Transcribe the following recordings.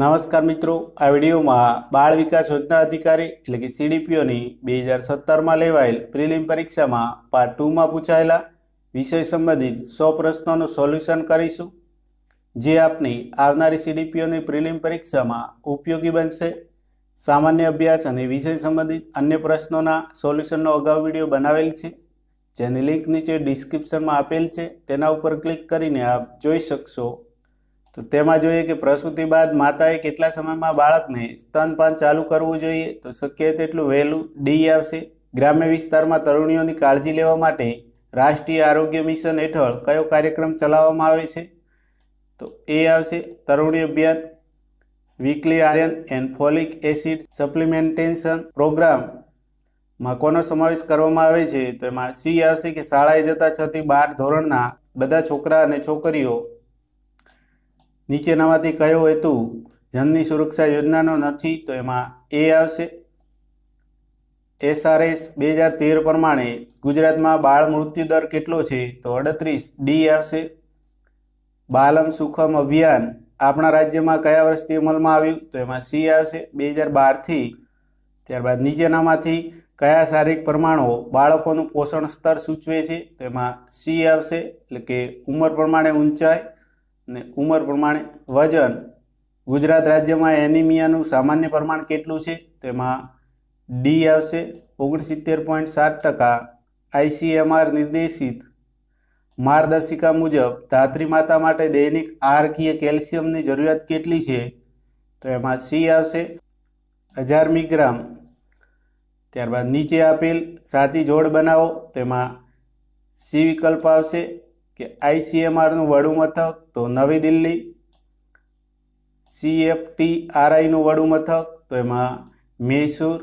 નમસ્કાર મિત્રો આ વિડીયોમાં બાળ વિકાસ યોજના અધિકારી એટલે કે સીડીપીઓની બે હજાર સત્તરમાં લેવાયેલ પ્રિલિમ પરીક્ષામાં પાર્ટ ટુમાં પૂછાયેલા વિષય સંબંધિત સો પ્રશ્નોનું સોલ્યુશન કરીશું જે આપની આવનારી સીડીપીઓની પ્રિલિમ પરીક્ષામાં ઉપયોગી બનશે સામાન્ય અભ્યાસ અને વિષય સંબંધિત અન્ય પ્રશ્નોના સોલ્યુશનનો અગાઉ વિડીયો બનાવેલ છે જેની લિંક નીચે ડિસ્ક્રિપ્શનમાં આપેલ છે તેના ઉપર ક્લિક કરીને આપ જોઈ શકશો તો તેમાં જોઈએ કે પ્રસૂતિ બાદ માતાએ કેટલા સમયમાં બાળકને સ્તનપાન ચાલુ કરવું જોઈએ તો શક્ય તેટલું વહેલું ડી આવશે ગ્રામ્ય વિસ્તારમાં તરુણીઓની કાળજી લેવા માટે રાષ્ટ્રીય આરોગ્ય મિશન હેઠળ કયો કાર્યક્રમ ચલાવવામાં આવે છે તો એ આવશે તરુણી અભિયાન weekly iron and folic acid supplementation પ્રોગ્રામમાં કોનો સમાવેશ કરવામાં આવે છે તો એમાં સી આવશે કે શાળાએ જતા છથી બાર ધોરણના બધા છોકરા અને છોકરીઓ નીચેનામાંથી કયો હેતુ જનની સુરક્ષા યોજનાનો નથી તો એમાં એ આવશે એસઆરએસ બે હજાર તેર પ્રમાણે ગુજરાતમાં બાળ મૃત્યુ દર કેટલો છે તો અડત્રીસ ડી આવશે બાલમ સુખમ અભિયાન આપણા રાજ્યમાં કયા વર્ષથી અમલમાં આવ્યું તો એમાં સી આવશે બે હજાર બારથી ત્યારબાદ નીચેનામાંથી કયા શારીરિક પ્રમાણો બાળકોનું પોષણ સ્તર સૂચવે છે તેમાં સી આવશે એટલે કે ઉંમર પ્રમાણે ઊંચાઈ ને ઉંમર પ્રમાણે વજન ગુજરાત રાજ્યમાં એનિમિયાનું સામાન્ય પ્રમાણ કેટલું છે તેમાં ડી આવશે ઓગણસિત્તેર પોઈન્ટ સાત ટકા આઈસીએમઆર નિર્દેશિત માર્ગદર્શિકા મુજબ ધાત્રી માતા માટે દૈનિક આહારકીય કેલ્શિયમની જરૂરિયાત કેટલી છે તો એમાં સી આવશે હજાર મિગ્રામ ત્યારબાદ નીચે આપેલ સાચી જોડ બનાવો તેમાં સી વિકલ્પ આવશે કે આઈસીએમઆરનું વડું મથક તો નવી દિલ્હી સીએફટી આરઆઈનું વડું મથક તો એમાં મૈસૂર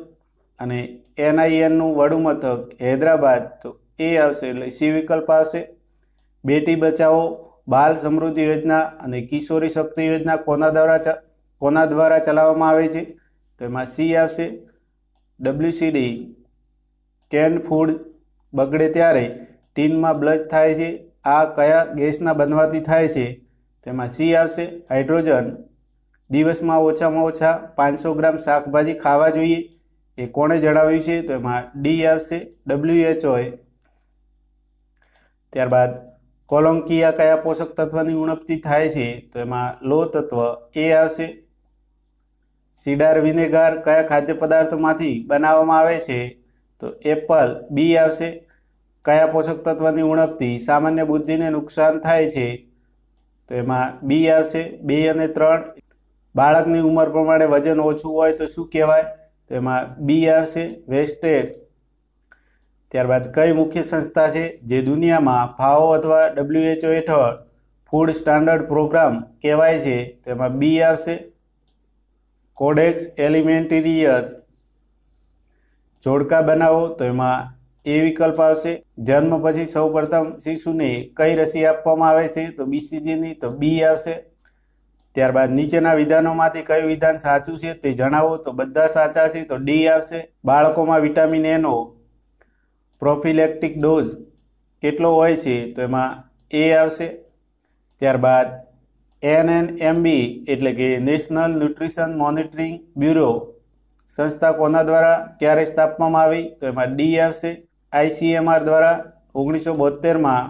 અને એનઆઈએનનું વડું મથક હૈદરાબાદ તો એ આવશે એટલે સી વિકલ્પ આવશે બેટી બચાવો બાલ સમૃદ્ધિ યોજના અને કિશોરી શક્તિ યોજના કોના દ્વારા કોના દ્વારા ચલાવવામાં આવે છે તો એમાં સી આવશે ડબ્લ્યુસીડી કેન ફૂડ બગડે ત્યારે ટીનમાં બ્લજ થાય છે આ કયા ગેસના બનવાથી થાય છે તેમાં સી આવશે હાઇડ્રોજન દિવસમાં ઓછામાં ઓછા પાંચસો ગ્રામ શાકભાજી ખાવા જોઈએ એ કોણે જણાવ્યું છે તો એમાં ડી આવશે ડબ્લ્યુએચઓએ ત્યારબાદ કોલોંકિયા કયા પોષક તત્વની ઉણપથી થાય છે તો એમાં લો તત્વ એ આવશે સીડાર વિનેગાર કયા ખાદ્ય પદાર્થોમાંથી બનાવવામાં આવે છે તો એપલ બી આવશે કયા પોષક તત્વની ઉણપથી સામાન્ય બુદ્ધિને નુકસાન થાય છે તો એમાં બી આવશે બે અને ત્રણ બાળકની ઉંમર પ્રમાણે વજન ઓછું હોય તો શું કહેવાય તો એમાં બી આવશે વેસ્ટેડ ત્યારબાદ કઈ મુખ્ય સંસ્થા છે જે દુનિયામાં ફાવો અથવા ડબ્લ્યુએચઓ હેઠળ ફૂડ સ્ટાન્ડર્ડ પ્રોગ્રામ કહેવાય છે તેમાં બી આવશે કોડેક્સ એલિમેન્ટેરિયસ જોડકા બનાવો તો એમાં એ વિકલ્પ આવશે જન્મ પછી સૌ પ્રથમ શિશુને કઈ રસી આપવામાં આવે છે તો બીસીજીની તો બી આવશે ત્યારબાદ નીચેના વિધાનોમાંથી કયું વિધાન સાચું છે તે જણાવો તો બધા સાચા છે તો ડી આવશે બાળકોમાં વિટામિન એનો પ્રોફિલેક્ટિક ડોઝ કેટલો હોય છે તો એમાં એ આવશે ત્યારબાદ એન એન એમ બી એટલે કે નેશનલ ન્યુટ્રિશન મોનિટરિંગ બ્યુરો સંસ્થા કોના દ્વારા ક્યારે સ્થાપવામાં આવી તો એમાં ડી આવશે આઈસીએમઆર દ્વારા ઓગણીસો બોતેરમાં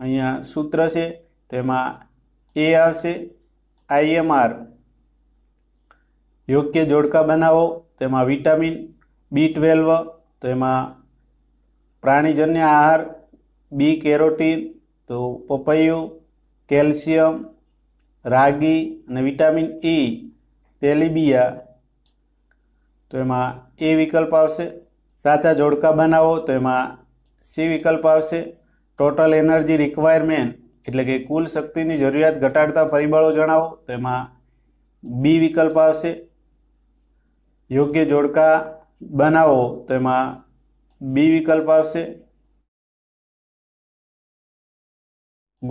અહીંયા સૂત્ર છે તેમાં એ આવશે આઈએમઆર યોગ્ય જોડકા બનાવો તેમાં વિટામિન બી ટ્વેલ્વ તો એમાં પ્રાણીજન્ય આહાર બી કેરોટીન તો પપૈયું કેલ્શિયમ રાગી અને વિટામિન ઈ તેલીબિયા તો એમાં એ વિકલ્પ આવશે સાચા જોડકા બનાવો તો એમાં સી વિકલ્પ આવશે ટોટલ એનર્જી રિક્વાયરમેન્ટ એટલે કે કુલ શક્તિની જરૂરિયાત ઘટાડતા પરિબળો જણાવો તો એમાં બી વિકલ્પ આવશે યોગ્ય જોડકા બનાવો તો એમાં બી વિકલ્પ આવશે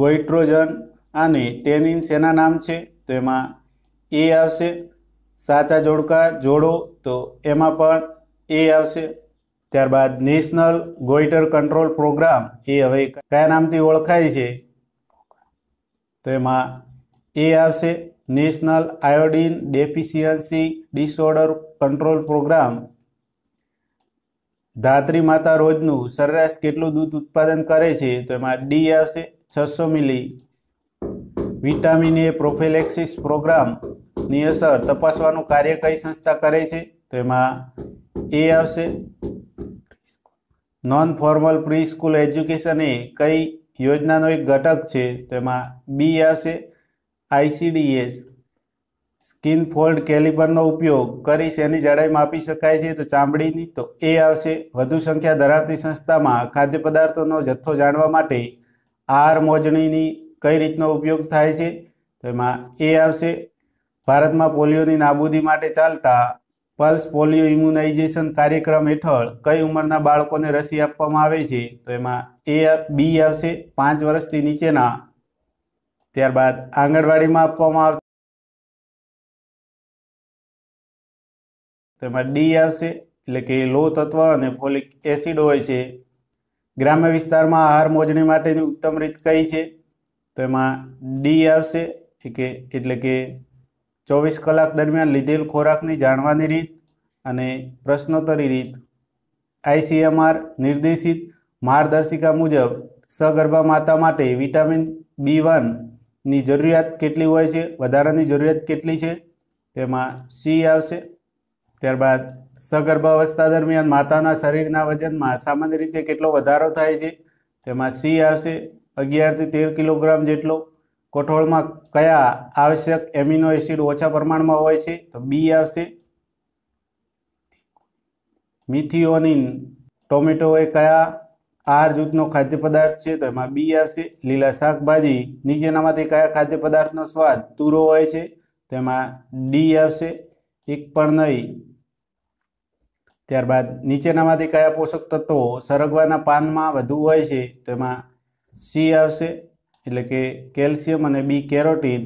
ગોઇટ્રોજન અને ટેનિન શેના નામ છે તો એમાં એ આવશે સાચા જોડકા જોડો તો એમાં પણ એ આવશે ત્યારબાદ નેશનલ ગોઈટર કંટ્રોલ પ્રોગ્રામ એ હવે કયા નામથી ઓળખાય છે તો એમાં એ આવશે national iodine deficiency disorder control programme ધાત્રી માતા રોજનું સરેરાશ કેટલું દૂધ ઉત્પાદન કરે છે તો એમાં ડી આવશે છસો મિલી વિટામિન એ પ્રોફેલેક્સિસ પ્રોગ્રામની અસર તપાસવાનું કાર્ય કઈ સંસ્થા કરે છે તો એમાં એ આવશે non formal pre school education એ કઈ યોજનાનો એક ઘટક છે તેમાં બી આવશે આઈસીડીએસ સ્કિન ફોલ્ડ કેલિપરનો ઉપયોગ કરી શેની જાડાઈ માપી શકાય છે તો ચામડીની તો એ આવશે વધુ સંખ્યા ધરાવતી સંસ્થામાં ખાદ્ય પદાર્થોનો જથ્થો જાણવા માટે આર મોજણીની કઈ રીતનો ઉપયોગ થાય છે તેમાં એ આવશે ભારતમાં પોલિયોની નાબૂદી માટે ચાલતા પલ્સ પોલિયો ઇમ્યુનાઇઝેશન કાર્યક્રમ હેઠળ કઈ ઉંમરના બાળકોને રસી આપવામાં આવે છે તો એમાં એ બી આવશે પાંચ વર્ષથી નીચેના ત્યારબાદ આંગણવાડીમાં આપવામાં આવશે તેમાં ડી આવશે એટલે કે લો તત્વ અને ફોલિક એસિડ હોય છે ગ્રામ્ય વિસ્તારમાં આહાર મોજણી માટેની ઉત્તમ રીત કઈ છે તો એમાં ડી આવશે કે એટલે કે ચોવીસ કલાક દરમિયાન લીધેલ ખોરાકની જાણવાની રીત અને પ્રશ્નોત્તરી રીત આઈસીએમઆર નિર્દેશિત માર્ગદર્શિકા મુજબ સગર્ભા માતા માટે વિટામિન બી વનની જરૂરિયાત કેટલી હોય છે વધારાની જરૂરિયાત કેટલી છે તેમાં સી આવશે ત્યારબાદ સગર્ભાવસ્થા દરમિયાન માતાના શરીરના વજનમાં સામાન્ય રીતે કેટલો વધારો થાય છે તેમાં સી આવશે અગિયારથી તેર કિલોગ્રામ જેટલો કઠોળમાં કયા આવશ્યક એમિનો એસિડ ઓછા પ્રમાણમાં હોય છે તો બી આવશે મિથિયોનિન ટોમેટો હોય કયા આર જૂથનો ખાદ્ય પદાર્થ છે તો એમાં બી આવશે લીલા શાકભાજી નીચેનામાંથી કયા ખાદ્ય પદાર્થનો સ્વાદ તુરો હોય છે તેમાં ડી આવશે એક પણ નહીં ત્યારબાદ નીચેનામાંથી કયા પોષક તત્વો સરગવાના પાનમાં વધુ હોય છે તેમાં સી આવશે એટલે કે કેલ્શિયમ અને B carotene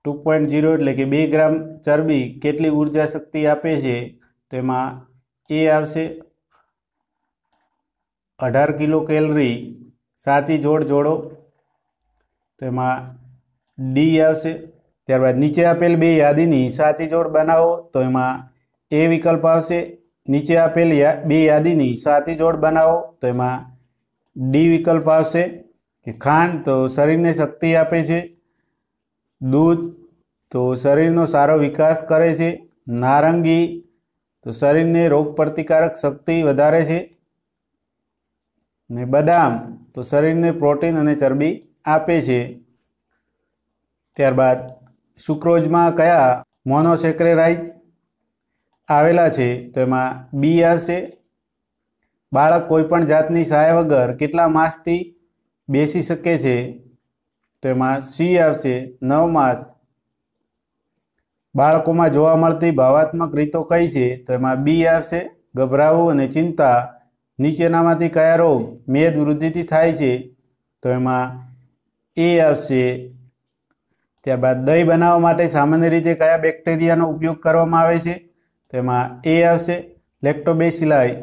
two point zero એટલે કે બે ગ્રામ ચરબી કેટલી ઉર્જા શક્તિ આપે છે તેમાં એ આવશે અઢાર કિલો કેલરી સાચી જોડ જોડો તેમાં ડી આવશે ત્યારબાદ નીચે આપેલ બે યાદીની સાચી જોડ બનાવો તો એમાં એ વિકલ્પ આવશે નીચે આપેલ બે યાદીની સાચી જોડ બનાવો તો એમાં ડી વિકલ્પ આવશે કે ખાંડ તો શરીરને શક્તિ આપે છે દૂધ તો શરીરનો સારો વિકાસ કરે છે નારંગી તો શરીરને રોગ પ્રતિકારક શક્તિ વધારે છે ને બદામ તો શરીરને પ્રોટીન અને ચરબી આપે છે ત્યારબાદ સુક્રોજમાં કયા મોનોસેક્રેરાઇઝ આવેલા છે તો એમાં બી આવશે બાળક કોઈપણ જાતની સહાય વગર કેટલા માસથી બેસી શકે છે તેમાં સી આવશે નવ માસ બાળકોમાં જોવા મળતી ભાવાત્મક રીતો કઈ છે તો એમાં બી આવશે ગભરાવું અને ચિંતા નીચેનામાંથી કયા રોગ મેદ વૃદ્ધિથી થાય છે તો એમાં એ આવશે ત્યારબાદ દહીં બનાવવા માટે સામાન્ય રીતે કયા બેક્ટેરિયાનો ઉપયોગ કરવામાં આવે છે તેમાં એ આવશે લેક્ટોબેસિલાય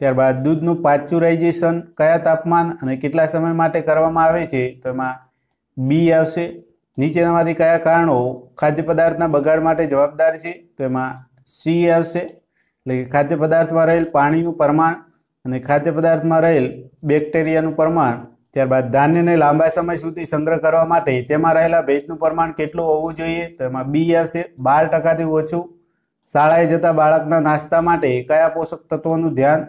ત્યારબાદ દૂધનું પાશ્ચુરાઇઝેશન કયા તાપમાન અને કેટલા સમય માટે કરવામાં આવે છે તો એમાં બી આવશે નીચેનામાંથી કયા કારણો ખાદ્ય પદાર્થના બગાડ માટે જવાબદાર છે તો એમાં સી આવશે એટલે કે ખાદ્ય પદાર્થમાં રહેલ પાણીનું પ્રમાણ અને ખાદ્ય પદાર્થમાં રહેલ બેક્ટેરિયાનું પ્રમાણ ત્યારબાદ ધાન્યને લાંબા સમય સુધી સંગ્રહ કરવા માટે તેમાં રહેલા ભેજનું પ્રમાણ કેટલું હોવું જોઈએ તો એમાં બી આવશે બાર ટકાથી ઓછું શાળાએ જતા બાળકના નાસ્તા માટે કયા પોષક તત્વોનું ધ્યાન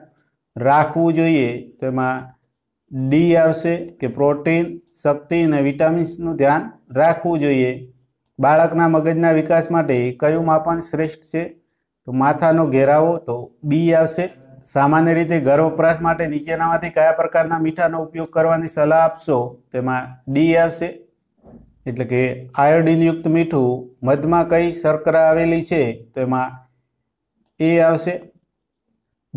રાખવું જોઈએ તો એમાં ડી આવશે કે પ્રોટીન શક્તિ અને વિટામિન્સનું ધ્યાન રાખવું જોઈએ બાળકના મગજના વિકાસ માટે કયું માપન શ્રેષ્ઠ છે તો માથાનો ઘેરાવો તો બી આવશે સામાન્ય રીતે ઘર વપરાશ માટે નીચેનામાંથી કયા પ્રકારના મીઠાનો ઉપયોગ કરવાની સલાહ આપશો તેમાં ડી આવશે એટલે કે આયોડિનયુક્ત મીઠું મધમાં કઈ શર્કરા આવેલી છે તો એમાં એ આવશે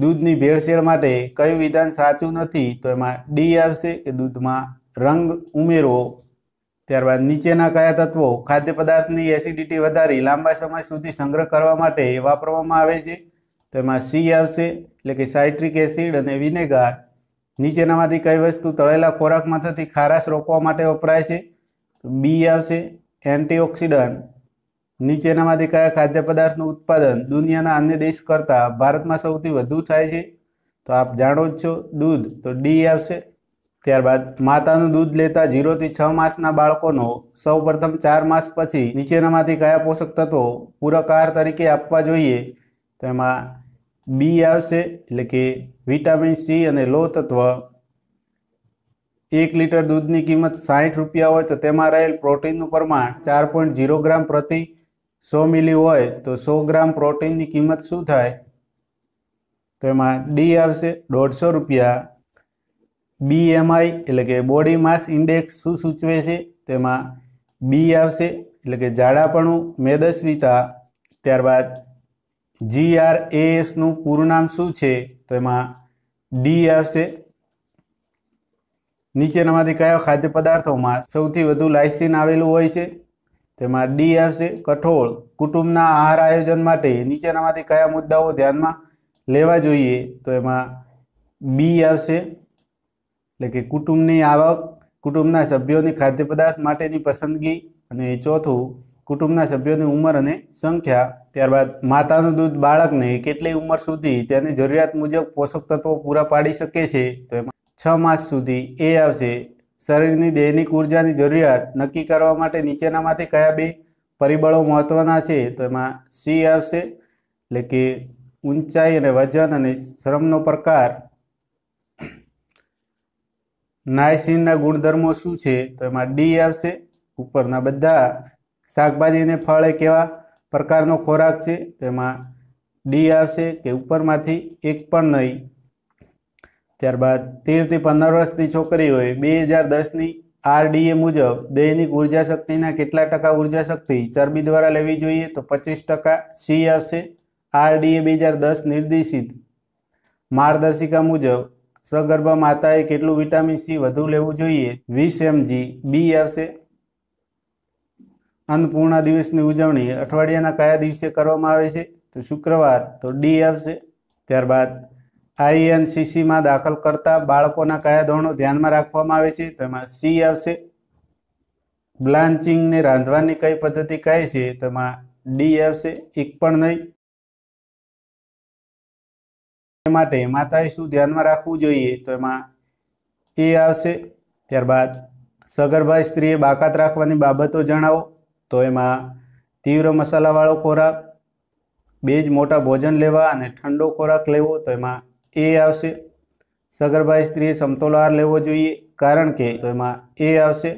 દૂધની ભેળસેળ માટે કયું વિધાન સાચું નથી તો એમાં ડી આવશે કે દૂધમાં રંગ ઉમેરવો ત્યારબાદ નીચેના કયા તત્વો ખાદ્ય પદાર્થની એસિડિટી વધારી લાંબા સમય સુધી સંગ્રહ કરવા માટે વાપરવામાં આવે છે તો એમાં સી આવશે એટલે કે સાઇટ્રિક એસિડ અને વિનેગાર નીચેનામાંથી કઈ વસ્તુ તળેલા ખોરાકમાં થતી ખારાશ રોકવા માટે વપરાય છે બી આવશે એન્ટીઓક્સિડન્ટ નીચેનામાંથી કયા ખાદ્ય પદાર્થનું ઉત્પાદન દુનિયાના અન્ય દેશ કરતાં ભારતમાં સૌથી વધુ થાય છે તો આપ જાણો જ છો દૂધ તો ડી આવશે ત્યારબાદ માતાનું દૂધ લેતા ઝીરોથી છ માસના બાળકોનો સૌપ્રથમ ચાર માસ પછી નીચેનામાંથી કયા પોષક તત્વો પૂરક આહાર તરીકે આપવા જોઈએ તો એમાં બી આવશે એટલે કે વિટામિન સી અને લો તત્વ એક લીટર દૂધની કિંમત સાહીઠ રૂપિયા હોય તો તેમાં રહેલ પ્રોટીનનું પ્રમાણ ચાર પોઈન્ટ ઝીરો ગ્રામ પ્રતિ સો મિલી હોય તો સો ગ્રામ પ્રોટીનની કિંમત શું થાય તો એમાં ડી આવશે દોઢસો રૂપિયા બીએમઆઈ એટલે કે બોડી માસ ઇન્ડેક્સ શું સૂચવે છે તેમાં બી આવશે એટલે કે જાડાપણું મેદસ્વીતા ત્યારબાદ જી એએસનું પૂરું નામ શું છે તો એમાં ડી આવશે નીચેનામાંથી કયા ખાદ્ય પદાર્થોમાં સૌથી વધુ લાઇસિન આવેલું હોય છે તેમાં ડી આવશે કઠોળ કુટુંબના આહાર આયોજન માટે નીચેનામાંથી કયા મુદ્દાઓ ધ્યાનમાં લેવા જોઈએ તો એમાં બી આવશે એટલે કે કુટુંબની આવક કુટુંબના સભ્યોની ખાદ્ય પદાર્થ માટેની પસંદગી અને ચોથું કુટુંબના સભ્યોની ઉંમર અને સંખ્યા ત્યારબાદ માતાનું દૂધ બાળકને કેટલી ઉંમર સુધી તેની જરૂરિયાત મુજબ પોષક તત્વો પૂરા પાડી શકે છે તો એમાં છ માસ સુધી એ આવશે શરીરની દૈનિક ઉર્જાની જરૂરિયાત નક્કી કરવા માટે નીચેનામાંથી કયા બે પરિબળો મહત્ત્વના છે તેમાં સી આવશે એટલે કે ઊંચાઈ અને વજન અને શ્રમનો પ્રકાર નાયસીનના ગુણધર્મો શું છે તો એમાં ડી આવશે ઉપરના બધા શાકભાજી અને ફળ એ કેવા પ્રકારનો ખોરાક છે તેમાં ડી આવશે કે ઉપરમાંથી એક પણ નહીં ત્યારબાદ તેરથી પંદર વર્ષની છોકરીઓએ બે હજાર દસની આરડીએ મુજબ દૈનિક ઉર્જા શક્તિના કેટલા ટકા ઉર્જા શક્તિ ચરબી દ્વારા લેવી જોઈએ તો પચીસ ટકા સી આવશે આરડીએ બે હજાર દસ નિર્દેશિત માર્ગદર્શિકા મુજબ સગર્ભા માતાએ કેટલું વિટામિન સી વધુ લેવું જોઈએ વીસ એમજી બી આવશે અન્નપૂર્ણા દિવસની ઉજવણી અઠવાડિયાના કયા દિવસે કરવામાં આવે છે તો શુક્રવાર તો ડી આવશે ત્યારબાદ આઈએનસીસીમાં દાખલ કરતા બાળકોના કયા ધોરણો ધ્યાનમાં રાખવામાં આવે છે તો એમાં સી આવશે બ્લાન્ચિંગને રાંધવાની કઈ પદ્ધતિ કહે છે તો એમાં ડી આવશે એક પણ નહીં એ માટે માતાએ શું ધ્યાનમાં રાખવું જોઈએ તો એમાં એ આવશે ત્યારબાદ સગર્ભા સ્ત્રીએ બાકાત રાખવાની બાબતો જણાવો તો એમાં તીવ્ર મસાલાવાળો ખોરાક બે જ મોટા ભોજન લેવા અને ઠંડો ખોરાક લેવો તો એમાં એ આવશે સગર્ભાઈ સ્ત્રીએ સમતોલ આહાર લેવો જોઈએ કારણ કે તો એમાં એ આવશે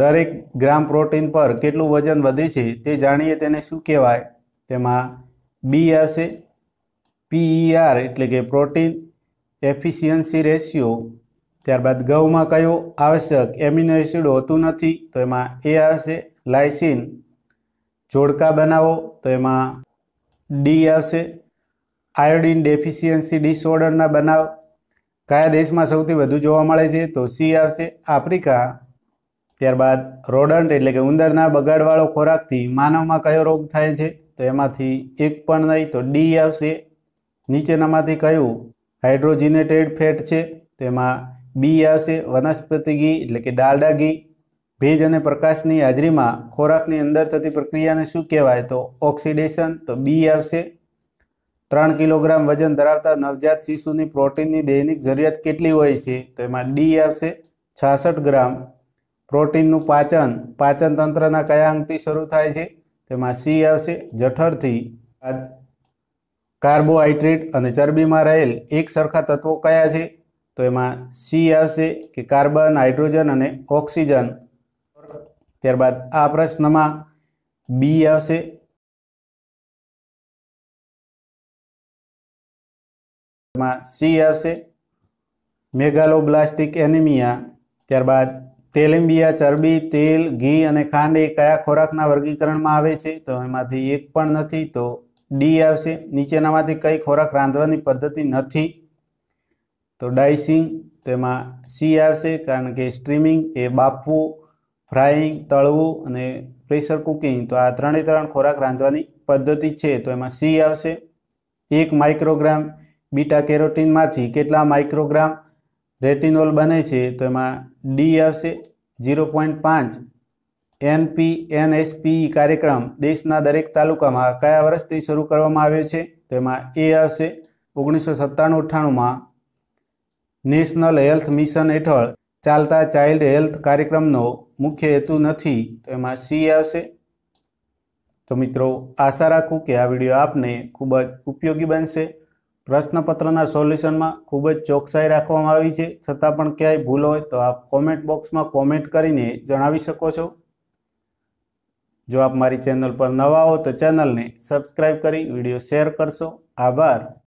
દરેક ગ્રામ પ્રોટીન પર કેટલું વજન વધે છે તે જાણીએ તેને શું કહેવાય તેમાં બી આવશે પીઈઆર e એટલે કે પ્રોટીન એફિશિયન્સી રેશિયો ત્યારબાદ ઘઉંમાં કયો આવશ્યક એમિનો એસિડ હોતું નથી તો એમાં એ આવશે લાઇસિન જોડકા બનાવો તો એમાં ડી આવશે આયોડિન ડેફિશિયન્સી ડિસઓર્ડરના બનાવ કયા દેશમાં સૌથી વધુ જોવા મળે છે તો સી આવશે આફ્રિકા ત્યારબાદ રોડન્ટ એટલે કે ઉંદરના બગાડવાળો ખોરાકથી માનવમાં કયો રોગ થાય છે તો એમાંથી એક પણ નહીં તો ડી આવશે નીચેનામાંથી કયું હાઇડ્રોજિનેટેડ ફેટ છે તેમાં બી આવશે વનસ્પતિ ઘી એટલે કે ડાલડા ઘી ભેજ અને પ્રકાશની હાજરીમાં ખોરાકની અંદર થતી પ્રક્રિયાને શું કહેવાય તો ઓક્સિડેશન તો બી આવશે ત્રણ કિલોગ્રામ વજન ધરાવતા નવજાત શિશુની પ્રોટીનની દૈનિક જરૂરિયાત કેટલી હોય છે તો એમાં ડી આવશે છાસઠ ગ્રામ પ્રોટીનનું પાચન પાચન તંત્રના કયા અંગથી શરૂ થાય છે તેમાં સી આવશે જઠરથી કાર્બોહાઈડ્રેટ અને ચરબીમાં રહેલ એક સરખા તત્વો કયા છે તો એમાં સી આવશે કે કાર્બન હાઇડ્રોજન અને ઓક્સિજન ત્યારબાદ આ પ્રશ્નમાં બી આવશે માં સી આવશે મેગાલોબ્લાસ્ટિક એનિમિયા ત્યારબાદ તેલિમ્બિયા ચરબી તેલ ઘી અને ખાંડ એ કયા ખોરાકના વર્ગીકરણમાં આવે છે તો એમાંથી એક પણ નથી તો ડી આવશે નીચેનામાંથી કઈ ખોરાક રાંધવાની પદ્ધતિ નથી તો ડાઇસિંગ તેમાં સી આવશે કારણ કે સ્ટ્રીમિંગ એ બાફવું ફ્રાઈંગ તળવું અને પ્રેશર કુકિંગ તો આ ત્રણે ત્રણ ખોરાક રાંધવાની પદ્ધતિ છે તો એમાં સી આવશે એક માઇક્રોગ્રામ બીટા કેરોટીનમાંથી કેટલા માઇક્રોગ્રામ રેટિનોલ બને છે તો એમાં ડી આવશે ઝીરો પોઈન્ટ પાંચ એનપી એનએસપી e કાર્યક્રમ દેશના દરેક તાલુકામાં કયા વર્ષથી શરૂ કરવામાં આવ્યો છે તો એમાં એ આવશે ઓગણીસો સત્તાણું અઠ્ઠાણુંમાં નેશનલ હેલ્થ મિશન હેઠળ ચાલતા ચાઇલ્ડ હેલ્થ કાર્યક્રમનો મુખ્ય હેતુ નથી તો એમાં સી આવશે તો મિત્રો આશા રાખું કે આ વિડીયો આપને ખૂબ જ ઉપયોગી બનશે પ્રશ્નપત્રના સોલ્યુશનમાં ખૂબ જ ચોકસાઈ રાખવામાં આવી છે છતાં પણ ક્યાંય ભૂલ હોય તો આપ કોમેન્ટ બોક્સમાં કોમેન્ટ કરીને જણાવી શકો છો જો આપ મારી ચેનલ પર નવા હો તો ચેનલને સબસ્ક્રાઈબ કરી વિડીયો શેર કરશો આભાર